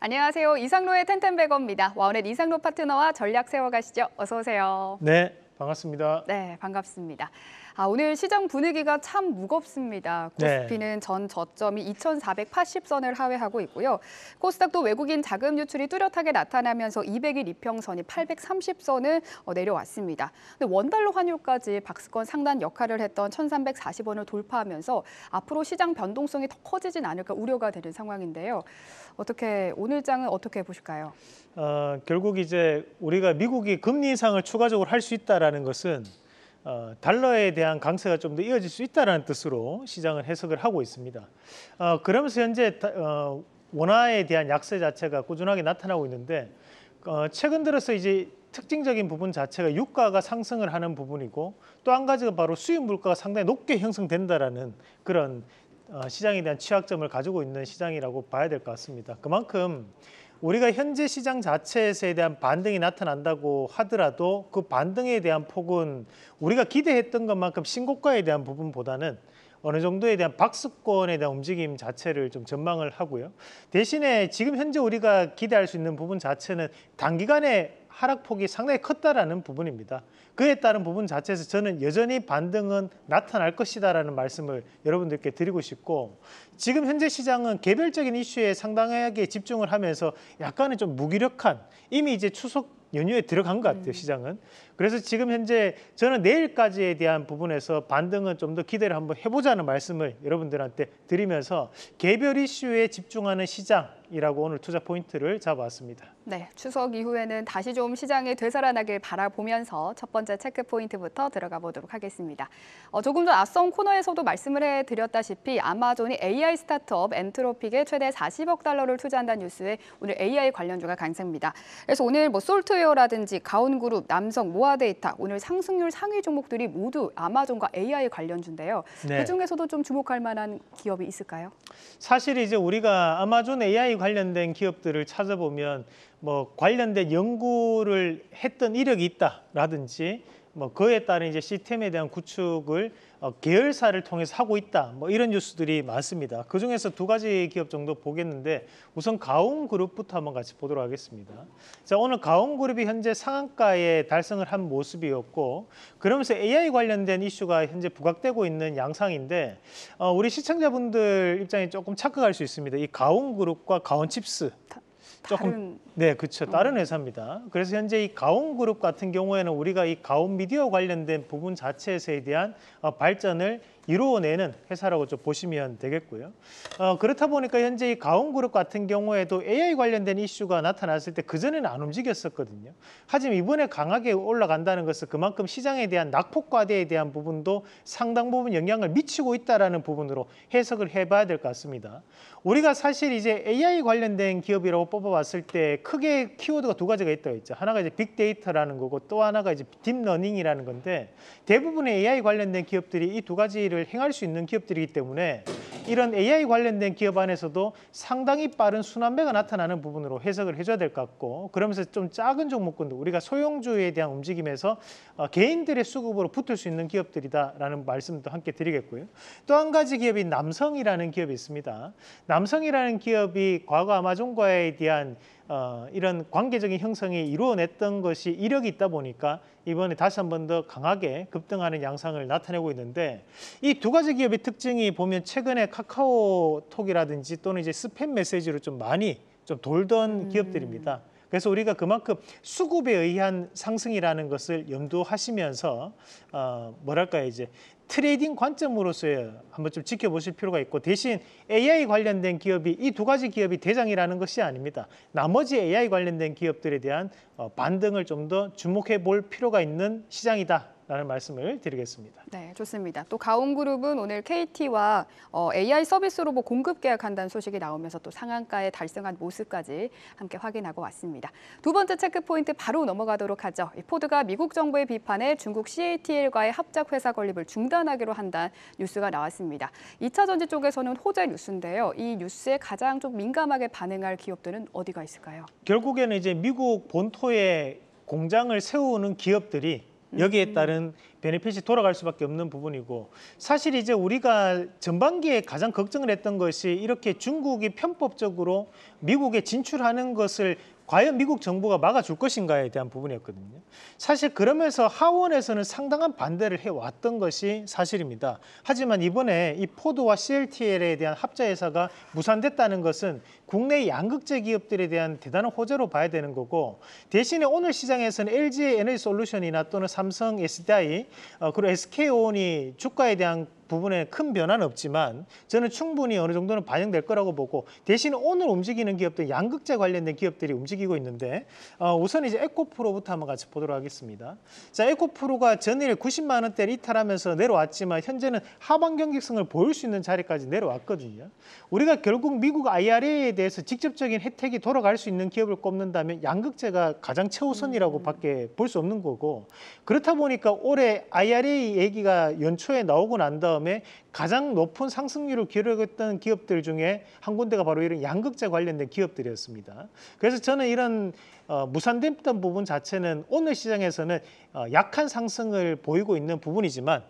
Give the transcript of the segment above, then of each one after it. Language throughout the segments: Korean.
안녕하세요. 이상로의 텐텐백어입니다. 와우넷 이상로 파트너와 전략 세워가시죠. 어서 오세요. 네, 반갑습니다. 네, 반갑습니다. 아, 오늘 시장 분위기가 참 무겁습니다. 네. 코스피는 네. 전 저점이 2,480선을 하회하고 있고요. 코스닥도 외국인 자금 유출이 뚜렷하게 나타나면서 200일 이평선이 830선을 어, 내려왔습니다. 근데 원달러 환율까지 박스권 상단 역할을 했던 1,340원을 돌파하면서 앞으로 시장 변동성이 더 커지진 않을까 우려가 되는 상황인데요. 어떻게 오늘 장은 어떻게 보실까요? 어, 결국 이제 우리가 미국이 금리 인상을 추가적으로 할 수 있다라는 것은 어, 달러에 대한 강세가 좀 더 이어질 수 있다는 뜻으로 시장을 해석을 하고 있습니다. 어, 그러면서 현재 어, 원화에 대한 약세 자체가 꾸준하게 나타나고 있는데 어, 최근 들어서 이제 특징적인 부분 자체가 유가가 상승을 하는 부분이고 또 한 가지가 바로 수입 물가가 상당히 높게 형성된다라는 그런 어, 시장에 대한 취약점을 가지고 있는 시장이라고 봐야 될 것 같습니다. 그만큼 우리가 현재 시장 자체에 서에 대한 반등이 나타난다고 하더라도 그 반등에 대한 폭은 우리가 기대했던 것만큼 신고가에 대한 부분보다는 어느 정도에 대한 박수권에 대한 움직임 자체를 좀 전망을 하고요. 대신에 지금 현재 우리가 기대할 수 있는 부분 자체는 단기간에 하락폭이 상당히 컸다라는 부분입니다. 그에 따른 부분 자체에서 저는 여전히 반등은 나타날 것이다라는 말씀을 여러분들께 드리고 싶고 지금 현재 시장은 개별적인 이슈에 상당하게 집중을 하면서 약간은 좀 무기력한 이미 이제 추석 연휴에 들어간 것 같아요, 음. 시장은. 그래서 지금 현재 저는 내일까지에 대한 부분에서 반등은 좀 더 기대를 한번 해보자는 말씀을 여러분들한테 드리면서 개별 이슈에 집중하는 시장이라고 오늘 투자 포인트를 잡아왔습니다. 네, 추석 이후에는 다시 좀 시장이 되살아나길 바라보면서 첫 번째 체크 포인트부터 들어가 보도록 하겠습니다. 어, 조금 전 앞선 코너에서도 말씀을 해드렸다시피 아마존이 AI 스타트업 엔트로픽에 최대 40억 달러를 투자한다는 뉴스에 오늘 AI 관련주가 강세입니다. 그래서 오늘 뭐 솔트웨어라든지 가온그룹, 남성, 모아 노화데이터 오늘 상승률 상위 종목들이 모두 아마존과 AI 관련주인데요. 네. 그중에서도 좀 주목할 만한 기업이 있을까요? 사실 이제 우리가 아마존 AI 관련된 기업들을 찾아보면 뭐 관련된 연구를 했던 이력이 있다라든지 뭐 그에 따른 이제 시스템에 대한 구축을 어, 계열사를 통해서 하고 있다. 뭐 이런 뉴스들이 많습니다. 그 중에서 두 가지 기업 정도 보겠는데 우선 가온그룹부터 한번 같이 보도록 하겠습니다. 자 오늘 가온그룹이 현재 상한가에 달성을 한 모습이었고 그러면서 AI 관련된 이슈가 현재 부각되고 있는 양상인데 어, 우리 시청자분들 입장에 조금 착각할 수 있습니다. 이 가온그룹과 가온칩스 조금 다른... 네 그렇죠 다른 회사입니다. 그래서 현재 이 가온그룹 같은 경우에는 우리가 이 가온미디어 관련된 부분 자체에 에서 대한 어, 발전을 이루어내는 회사라고 좀 보시면 되겠고요. 어, 그렇다 보니까 현재 이 가온그룹 같은 경우에도 AI 관련된 이슈가 나타났을 때 그전에는 안 움직였었거든요. 하지만 이번에 강하게 올라간다는 것은 그만큼 시장에 대한 낙폭과대에 대한 부분도 상당 부분 영향을 미치고 있다는 부분으로 해석을 해봐야 될 것 같습니다. 우리가 사실 이제 AI 관련된 기업이라고 뽑아봤을 때 크게 키워드가 두 가지가 있다고 했죠. 하나가 이제 빅데이터라는 거고 또 하나가 이제 딥러닝이라는 건데 대부분의 AI 관련된 기업들이 이 두 가지를 서비스 행할 수 있는 기업들이기 때문에 이런 AI 관련된 기업 안에서도 상당히 빠른 순환매가 나타나는 부분으로 해석을 해줘야 될 것 같고 그러면서 좀 작은 종목군도 우리가 소형주에 대한 움직임에서 어, 개인들의 수급으로 붙을 수 있는 기업들이다라는 말씀도 함께 드리겠고요. 또 한 가지 기업이 남성이라는 기업이 있습니다. 남성이라는 기업이 과거 아마존과에 대한 어, 이런 관계적인 형성이 이루어냈던 것이 이력이 있다 보니까 이번에 다시 한 번 더 강하게 급등하는 양상을 나타내고 있는데 이 두 가지 기업의 특징이 보면 최근에 카카오톡이라든지 또는 이제 스팸 메시지로 좀 많이 좀 돌던 음. 기업들입니다. 그래서 우리가 그만큼 수급에 의한 상승이라는 것을 염두하시면서 어, 뭐랄까 요 이제 트레이딩 관점으로서의 한번 좀 지켜보실 필요가 있고 대신 AI 관련된 기업이 이 두 가지 기업이 대장이라는 것이 아닙니다. 나머지 AI 관련된 기업들에 대한 어, 반등을 좀 더 주목해 볼 필요가 있는 시장이다 라는 말씀을 드리겠습니다. 네, 좋습니다. 또 가온그룹은 오늘 KT와 어, AI 서비스 로봇 공급 계약한다는 소식이 나오면서 또 상한가에 달성한 모습까지 함께 확인하고 왔습니다. 두 번째 체크포인트 바로 넘어가도록 하죠. 포드가 미국 정부의 비판에 중국 CATL과의 합작 회사 건립을 중단하기로 한다는 뉴스가 나왔습니다. 2차 전지 쪽에서는 호재 뉴스인데요. 이 뉴스에 가장 좀 민감하게 반응할 기업들은 어디가 있을까요? 결국에는 이제 미국 본토에 공장을 세우는 기업들이 여기에 음. 따른 베네핏이 돌아갈 수밖에 없는 부분이고 사실 이제 우리가 전반기에 가장 걱정을 했던 것이 이렇게 중국이 편법적으로 미국에 진출하는 것을 과연 미국 정부가 막아줄 것인가에 대한 부분이었거든요. 사실 그러면서 하원에서는 상당한 반대를 해왔던 것이 사실입니다. 하지만 이번에 이 포드와 CLTL에 대한 합자회사가 무산됐다는 것은 국내 양극재 기업들에 대한 대단한 호재로 봐야 되는 거고 대신에 오늘 시장에서는 LG 에너지 솔루션이나 또는 삼성 SDI 어, 그리고 SK온이 주가에 대한 부분에 큰 변화는 없지만 저는 충분히 어느 정도는 반영될 거라고 보고 대신 오늘 움직이는 기업들 양극재 관련된 기업들이 움직이고 있는데 어, 우선 이제 에코프로부터 한번 같이 보도록 하겠습니다. 자, 에코프로가 전일 90만 원대를 이탈하면서 내려왔지만 현재는 하반 경직성을 보일 수 있는 자리까지 내려왔거든요. 우리가 결국 미국 IRA에 대해서 직접적인 혜택이 돌아갈 수 있는 기업을 꼽는다면 양극재가 가장 최우선이라고 밖에 볼 수 없는 거고 그렇다 보니까 올해 IRA 얘기가 연초에 나오고 난 다음 다음에 가장 높은 상승률을 기록했던 기업들 중에 한 군데가 바로 이런 양극재 관련된 기업들이었습니다. 그래서 저는 이런 어, 무산됐던 부분 자체는 오늘 시장에서는 어, 약한 상승을 보이고 있는 부분이지만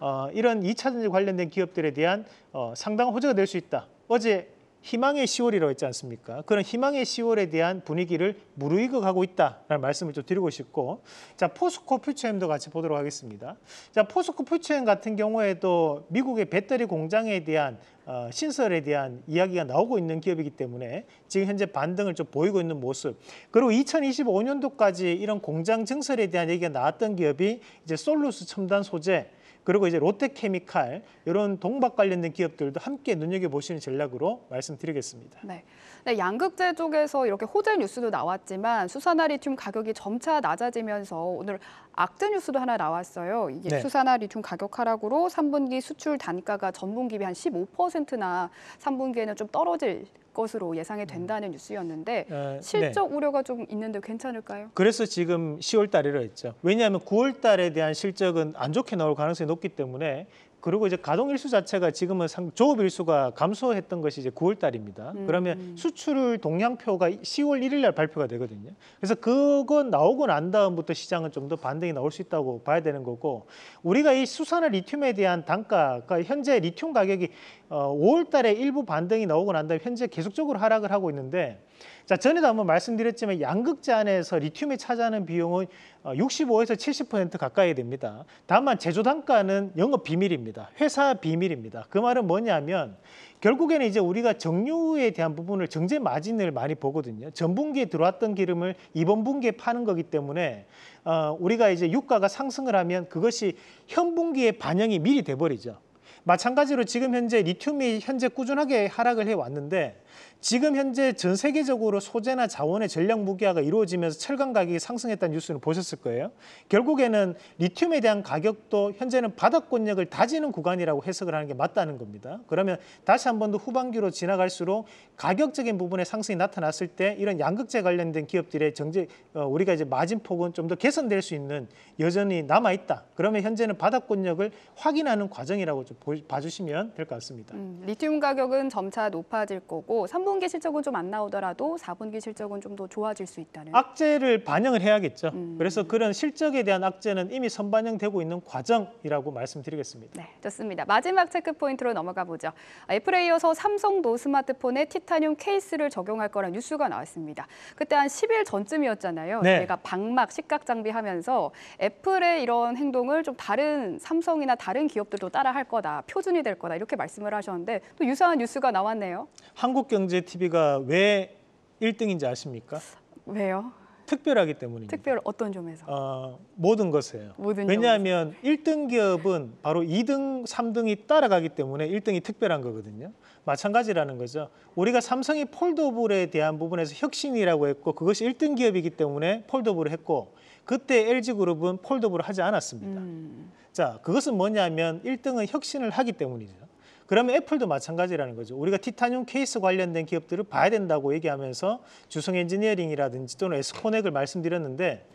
어, 이런 2차전지 관련된 기업들에 대한 어, 상당한 호재가 될 수 있다. 어제 희망의 10월이라고 했지 않습니까? 그런 희망의 10월에 대한 분위기를 무르익어 가고 있다라는 말씀을 좀 드리고 싶고 자 포스코 퓨처엠도 같이 보도록 하겠습니다. 자 포스코 퓨처엠 같은 경우에도 미국의 배터리 공장에 대한 어, 신설에 대한 이야기가 나오고 있는 기업이기 때문에 지금 현재 반등을 좀 보이고 있는 모습 그리고 2025년도까지 이런 공장 증설에 대한 얘기가 나왔던 기업이 이제 솔루스 첨단 소재 그리고 이제 롯데케미칼 이런 동박 관련된 기업들도 함께 눈여겨보시는 전략으로 말씀드리겠습니다. 네. 네, 양극재 쪽에서 이렇게 호재 뉴스도 나왔지만 수산화리튬 가격이 점차 낮아지면서 오늘 악재 뉴스도 하나 나왔어요. 이게 네. 수산화리튬 가격 하락으로 3분기 수출 단가가 전분기 비한 15%나 3분기에는 좀 떨어질 것으로 예상이 음. 된다는 뉴스였는데 어, 네. 실적 네. 우려가 좀 있는데 괜찮을까요? 그래서 지금 10월 달이라 했죠. 왜냐하면 9월 달에 대한 실적은 안 좋게 나올 가능성이 높기 때문에 그리고 이제 가동 일수 자체가 지금은 상, 조업 일수가 감소했던 것이 이제 9월 달입니다. 음. 그러면 수출 동향표가 10월 1일 날 발표가 되거든요. 그래서 그건 나오고 난 다음부터 시장은 좀 더 반등이 나올 수 있다고 봐야 되는 거고 우리가 이 수산화 리튬에 대한 단가가 그러니까 현재 리튬 가격이 어, 5월 달에 일부 반등이 나오고 난 다음에 현재 계속적으로 하락을 하고 있는데 자, 전에도 한번 말씀드렸지만 양극재 안에서 리튬이 차지하는 비용은 65에서 어, 70% 가까이 됩니다. 다만 제조 단가는 영업 비밀입니다. 비니다 회사 비밀입니다. 그 말은 뭐냐면 결국에는 이제 우리가 정유에 대한 부분을 정제 마진을 많이 보거든요. 전 분기에 들어왔던 기름을 이번 분기에 파는 거기 때문에 어, 우리가 이제 유가가 상승을 하면 그것이 현 분기에 반영이 미리 돼버리죠. 마찬가지로 지금 현재 리튬이 현재 꾸준하게 하락을 해왔는데 지금 현재 전 세계적으로 소재나 자원의 전략 무기화가 이루어지면서 철강 가격이 상승했다는 뉴스는 보셨을 거예요. 결국에는 리튬에 대한 가격도 현재는 바닥권력을 다지는 구간이라고 해석을 하는 게 맞다는 겁니다. 그러면 다시 한 번 더 후반기로 지나갈수록 가격적인 부분의 상승이 나타났을 때 이런 양극재 관련된 기업들의 정제 어, 우리가 이제 마진폭은 좀 더 개선될 수 있는 여전히 남아 있다. 그러면 현재는 바닥권력을 확인하는 과정이라고 좀 봐주시면 될 것 같습니다. 음, 리튬 가격은 점차 높아질 거고 3분기 실적은 좀 안 나오더라도 4분기 실적은 좀 더 좋아질 수 있다는. 악재를 반영을 해야겠죠. 음. 그래서 그런 실적에 대한 악재는 이미 선반영되고 있는 과정이라고 말씀드리겠습니다. 네, 좋습니다. 마지막 체크 포인트로 넘어가 보죠. 애플에 이어서 삼성도 스마트폰에 티타늄 케이스를 적용할 거란 뉴스가 나왔습니다. 그때 한 10일 전쯤이었잖아요. 네. 제가 방막 시각 장비하면서 애플의 이런 행동을 좀 다른 삼성이나 다른 기업들도 따라할 거다, 표준이 될 거다 이렇게 말씀을 하셨는데 또 유사한 뉴스가 나왔네요. 한국 경 경제 TV가 왜 1등인지 아십니까? 왜요? 특별하기 때문입니다. 특별 어떤 점에서? 어, 모든 것에요. 모든 왜냐하면 점에서. 1등 기업은 바로 2등, 3등이 따라가기 때문에 1등이 특별한 거거든요. 마찬가지라는 거죠. 우리가 삼성이 폴더블에 대한 부분에서 혁신이라고 했고 그것이 1등 기업이기 때문에 폴더블을 했고 그때 LG그룹은 폴더블을 하지 않았습니다. 음. 자, 그것은 뭐냐면 1등은 혁신을 하기 때문이죠. 그러면 애플도 마찬가지라는 거죠. 우리가 티타늄 케이스 관련된 기업들을 봐야 된다고 얘기하면서 주성 엔지니어링이라든지 또는 에스코넥을 말씀드렸는데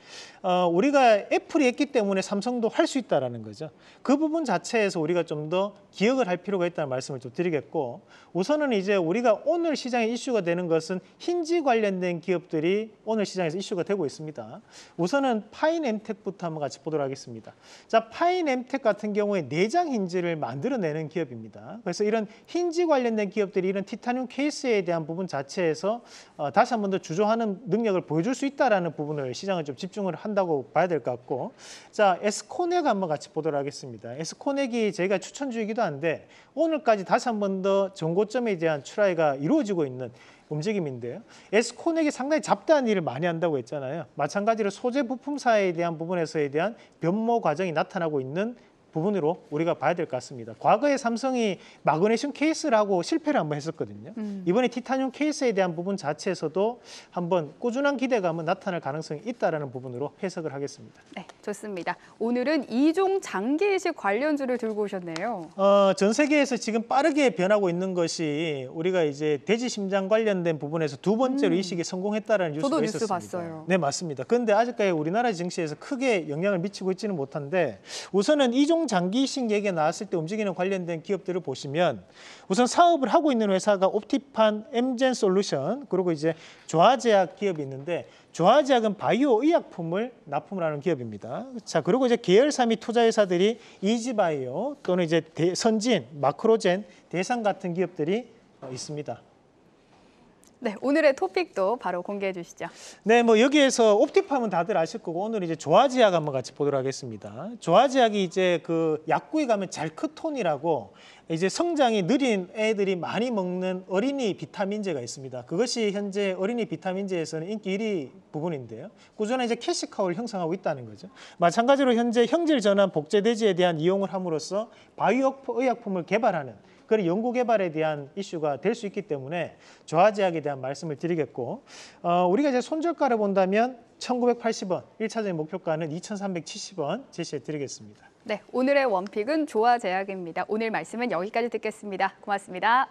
어, 우리가 애플이 했기 때문에 삼성도 할 수 있다라는 거죠. 그 부분 자체에서 우리가 좀 더 기억을 할 필요가 있다는 말씀을 좀 드리겠고 우선은 이제 우리가 오늘 시장에 이슈가 되는 것은 힌지 관련된 기업들이 오늘 시장에서 이슈가 되고 있습니다. 우선은 파인엠텍부터 한번 같이 보도록 하겠습니다. 자, 파인엠텍 같은 경우에 내장 힌지를 만들어내는 기업입니다. 그래서 이런 힌지 관련된 기업들이 이런 티타늄 케이스에 대한 부분 자체에서 어, 다시 한 번 더 주저하는 능력을 보여줄 수 있다라는 부분을 시장을 좀 집중을 한다고 봐야 될 것 같고 자 에스코넥 한번 같이 보도록 하겠습니다. 에스코넥이 저희가 추천주이기도 한데 오늘까지 다시 한 번더 전고점에 대한 출하가 이루어지고 있는 움직임인데요. 에스코넥이 상당히 잡다한 일을 많이 한다고 했잖아요. 마찬가지로 소재 부품사에 대한 부분에서에 대한 변모 과정이 나타나고 있는 부분으로 우리가 봐야 될 것 같습니다. 과거에 삼성이 마그네슘 케이스라고 실패를 한번 했었거든요. 음. 이번에 티타늄 케이스에 대한 부분 자체에서도 한번 꾸준한 기대감은 나타날 가능성이 있다는 부분으로 해석을 하겠습니다. 네, 좋습니다. 오늘은 이종 장기 이식 관련주를 들고 오셨네요. 어, 전 세계에서 지금 빠르게 변하고 있는 것이 우리가 이제 돼지 심장 관련된 부분에서 두 번째로 음. 이식이 성공했다는 뉴스가 저도 뉴스 있었습니다. 봤어요. 네, 맞습니다. 그런데 아직까지 우리나라 증시에서 크게 영향을 미치고 있지는 못한데 우선은 이종 중장기신 얘기가 나왔을 때 움직이는 관련된 기업들을 보시면 우선 사업을 하고 있는 회사가 옵티판, 엠젠 솔루션, 그리고 이제 조화제약 기업이 있는데 조화제약은 바이오 의약품을 납품을 하는 기업입니다. 자, 그리고 이제 계열사 및 투자회사들이 이지바이오 또는 이제 대, 선진, 마크로젠, 대상 같은 기업들이 어, 있습니다. 네, 오늘의 토픽도 바로 공개해 주시죠. 네, 뭐 여기에서 옵티팜은 다들 아실 거고 오늘 이제 조화지약 한번 같이 보도록 하겠습니다. 조화지약이 이제 그 약국에 가면 잘크톤이라고 이제 성장이 느린 애들이 많이 먹는 어린이 비타민제가 있습니다. 그것이 현재 어린이 비타민제에서는 인기 1위 부분인데요. 꾸준히 이제 캐시카우를 형성하고 있다는 거죠. 마찬가지로 현재 형질 전환 복제대지에 대한 이용을 함으로써 바이오 의약품을 개발하는 그런 연구개발에 대한 이슈가 될 수 있기 때문에 저하제약에 대한 말씀을 드리겠고 어, 우리가 이제 손절가를 본다면 1980원, 1차적인 목표가는 2370원 제시해 드리겠습니다. 네, 오늘의 원픽은 조화제약입니다. 오늘 말씀은 여기까지 듣겠습니다. 고맙습니다.